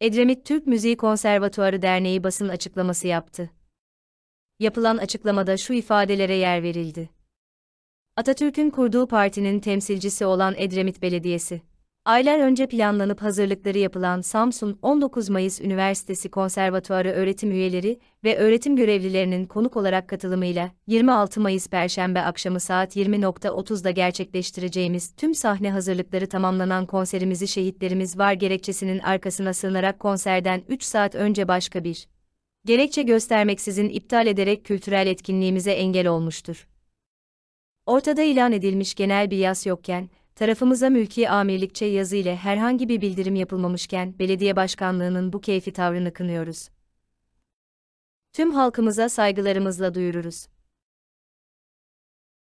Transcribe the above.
Edremit Türk Müziği Konservatuarı Derneği basın açıklaması yaptı. Yapılan açıklamada şu ifadelere yer verildi. Atatürk'ün kurduğu partinin temsilcisi olan Edremit Belediyesi Aylar önce planlanıp hazırlıkları yapılan Samsun 19 Mayıs Üniversitesi Konservatuarı öğretim üyeleri ve öğretim görevlilerinin konuk olarak katılımıyla 26 Mayıs Perşembe akşamı saat 20.30'da gerçekleştireceğimiz tüm sahne hazırlıkları tamamlanan konserimizi şehitlerimiz var gerekçesinin arkasına sığınarak konserden 3 saat önce başka bir gerekçe göstermeksizin iptal ederek kültürel etkinliğimize engel olmuştur. Ortada ilan edilmiş genel bir yas yokken, tarafımıza mülki amirlikçe yazı ile herhangi bir bildirim yapılmamışken belediye başkanlığının bu keyfi tavrını kınıyoruz. Tüm halkımıza saygılarımızla duyururuz.